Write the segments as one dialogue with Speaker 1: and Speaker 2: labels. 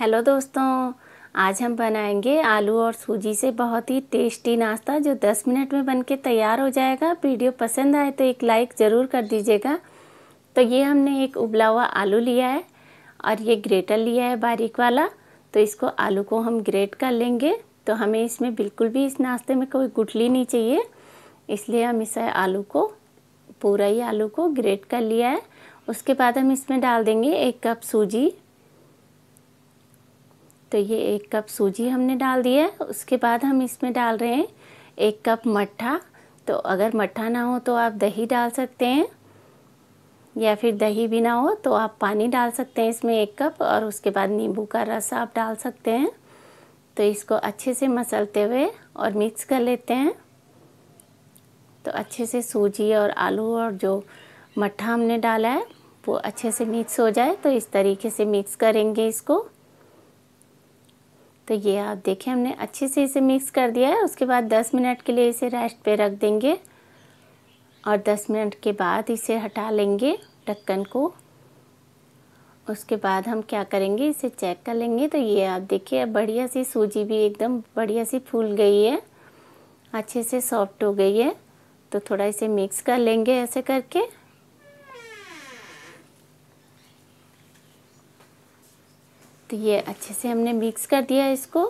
Speaker 1: hello दोस्तों आज हम बनाएंगे आलू और सूजी से बहुत ही टेस्टी नाश्ता जो 10 मिनट में बनके तैयार हो जाएगा वीडियो पसंद आए तो एक लाइक ज़रूर कर दीजिएगा तो ये हमने एक उबला हुआ आलू लिया है और ये ग्रेटर लिया है बारीक वाला तो इसको आलू को हम ग्रेट कर लेंगे तो हमें इसमें बिल्कुल भी इस नाश्ते में कोई गुटली नहीं चाहिए इसलिए हम इस आलू को पूरा ही आलू को ग्रेट कर लिया है उसके बाद हम इसमें डाल देंगे एक कप सूजी तो ये एक कप सूजी हमने डाल दी है उसके बाद हम इसमें डाल रहे हैं एक कप मट्ठा तो अगर मट्ठा ना हो तो आप दही डाल सकते हैं या फिर दही भी ना हो तो आप पानी डाल सकते हैं इसमें एक कप और उसके बाद नींबू का रस आप डाल सकते हैं तो इसको अच्छे से मसलते हुए और मिक्स कर लेते हैं तो अच्छे से सूजी और आलू और जो मट्ठा हमने डाला है वो अच्छे से मिक्स हो जाए तो इस तरीके से मिक्स करेंगे इसको तो ये आप देखें हमने अच्छे से इसे मिक्स कर दिया है उसके बाद 10 मिनट के लिए इसे रेस्ट पे रख देंगे और 10 मिनट के बाद इसे हटा लेंगे ढक्कन को उसके बाद हम क्या करेंगे इसे चेक कर लेंगे तो ये आप देखिए बढ़िया सी सूजी भी एकदम बढ़िया सी फूल गई है अच्छे से सॉफ्ट हो गई है तो थोड़ा इसे मिक्स कर लेंगे ऐसे करके तो ये अच्छे से हमने मिक्स कर दिया इसको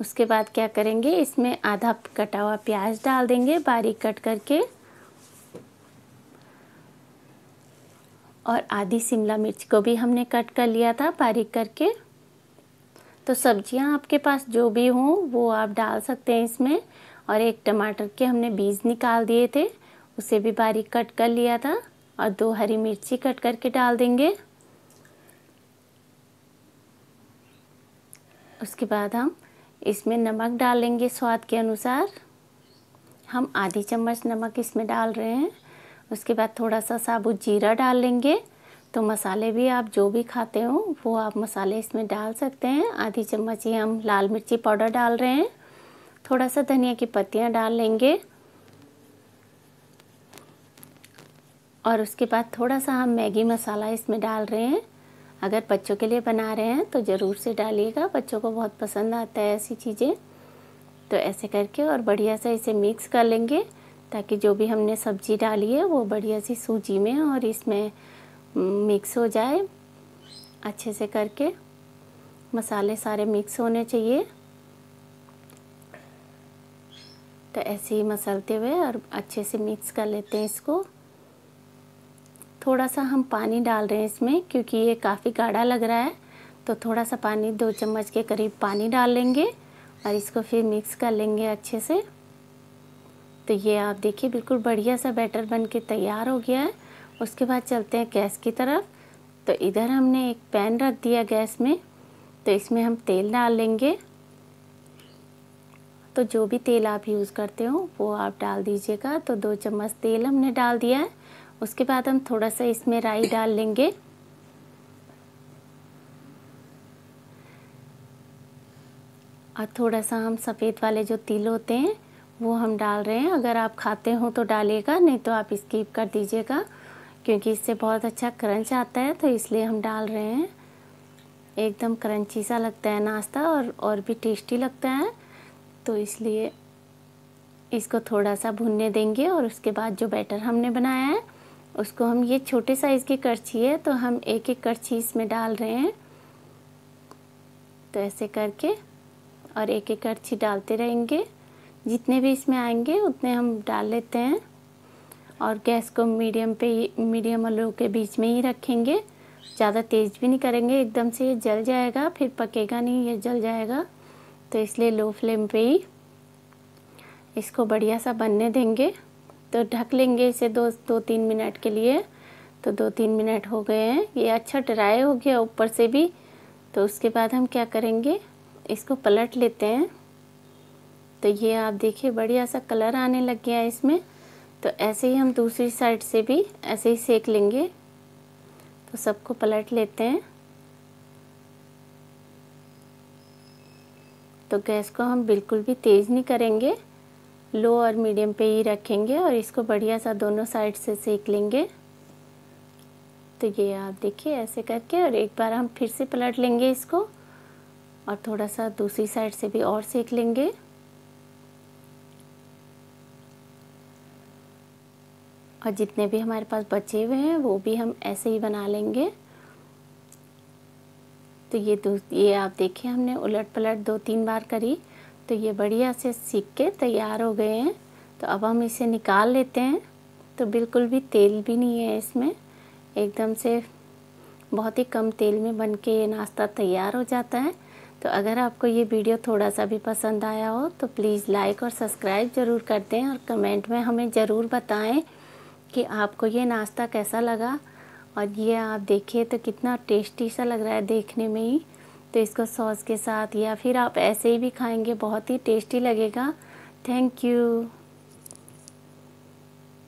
Speaker 1: उसके बाद क्या करेंगे इसमें आधा कटा हुआ प्याज डाल देंगे बारीक कट करके और आधी शिमला मिर्च को भी हमने कट कर लिया था बारीक करके तो सब्जियां आपके पास जो भी हों वो आप डाल सकते हैं इसमें और एक टमाटर के हमने बीज निकाल दिए थे उसे भी बारीक कट कर लिया था और दो हरी मिर्ची कट करके डाल देंगे उसके बाद हम इसमें नमक डालेंगे स्वाद के अनुसार हम आधी चम्मच नमक इसमें डाल रहे हैं उसके बाद थोड़ा सा साबुत जीरा डाल लेंगे तो मसाले भी आप जो भी खाते हो वो आप मसाले इसमें डाल सकते हैं आधी चम्मच ही हम लाल मिर्ची पाउडर डाल रहे हैं थोड़ा सा धनिया की पत्तियाँ डाल लेंगे और उसके बाद थोड़ा सा हम मैगी मसाला इसमें डाल रहे हैं अगर बच्चों के लिए बना रहे हैं तो ज़रूर से डालिएगा बच्चों को बहुत पसंद आता है ऐसी चीज़ें तो ऐसे करके और बढ़िया से इसे मिक्स कर लेंगे ताकि जो भी हमने सब्जी डाली है वो बढ़िया सी सूजी में और इसमें मिक्स हो जाए अच्छे से करके मसाले सारे मिक्स होने चाहिए तो ऐसे ही मसलते हुए और अच्छे से मिक्स कर लेते हैं इसको थोड़ा सा हम पानी डाल रहे हैं इसमें क्योंकि ये काफ़ी गाढ़ा लग रहा है तो थोड़ा सा पानी दो चम्मच के करीब पानी डाल लेंगे और इसको फिर मिक्स कर लेंगे अच्छे से तो ये आप देखिए बिल्कुल बढ़िया सा बैटर बन के तैयार हो गया है उसके बाद चलते हैं गैस की तरफ तो इधर हमने एक पैन रख दिया गैस में तो इसमें हम तेल डाल लेंगे तो जो भी तेल आप यूज़ करते हो वो आप डाल दीजिएगा तो दो चम्मच तेल हमने डाल दिया है उसके बाद हम थोड़ा सा इसमें राई डाल लेंगे और थोड़ा सा हम सफ़ेद वाले जो तिल होते हैं वो हम डाल रहे हैं अगर आप खाते हो तो डालिएगा नहीं तो आप स्कीप कर दीजिएगा क्योंकि इससे बहुत अच्छा क्रंच आता है तो इसलिए हम डाल रहे हैं एकदम क्रंची सा लगता है नाश्ता और और भी टेस्टी लगता है तो इसलिए इसको थोड़ा सा भुनने देंगे और उसके बाद जो बैटर हमने बनाया है उसको हम ये छोटे साइज़ की करछी है तो हम एक एक करछी इसमें डाल रहे हैं तो ऐसे करके और एक एक करछी डालते रहेंगे जितने भी इसमें आएंगे उतने हम डाल लेते हैं और गैस को मीडियम पे मीडियम और लो के बीच में ही रखेंगे ज़्यादा तेज़ भी नहीं करेंगे एकदम से ये जल जाएगा फिर पकेगा नहीं ये जल जाएगा तो इसलिए लो फ्लेम पे ही इसको बढ़िया सा बनने देंगे तो ढक लेंगे इसे दो दो तीन मिनट के लिए तो दो तीन मिनट हो गए हैं ये अच्छा ड्राई हो गया ऊपर से भी तो उसके बाद हम क्या करेंगे इसको पलट लेते हैं तो ये आप देखिए बढ़िया सा कलर आने लग गया है इसमें तो ऐसे ही हम दूसरी साइड से भी ऐसे ही सेक लेंगे तो सबको पलट लेते हैं तो गैस को हम बिल्कुल भी तेज़ नहीं करेंगे लो और मीडियम पे ही रखेंगे और इसको बढ़िया सा दोनों साइड से सेक लेंगे तो ये आप देखिए ऐसे करके और एक बार हम फिर से पलट लेंगे इसको और थोड़ा सा दूसरी साइड से भी और सेक लेंगे और जितने भी हमारे पास बचे हुए हैं वो भी हम ऐसे ही बना लेंगे तो ये ये आप देखिए हमने उलट पलट दो तीन बार करी तो ये बढ़िया से सीख के तैयार हो गए हैं तो अब हम इसे निकाल लेते हैं तो बिल्कुल भी तेल भी नहीं है इसमें एकदम से बहुत ही कम तेल में बन के ये नाश्ता तैयार हो जाता है तो अगर आपको ये वीडियो थोड़ा सा भी पसंद आया हो तो प्लीज़ लाइक और सब्सक्राइब ज़रूर कर दें और कमेंट में हमें ज़रूर बताएं कि आपको ये नाश्ता कैसा लगा और ये आप देखिए तो कितना टेस्टी सा लग रहा है देखने में ही तो इसको सॉस के साथ या फिर आप ऐसे ही भी खाएंगे बहुत ही टेस्टी लगेगा थैंक यू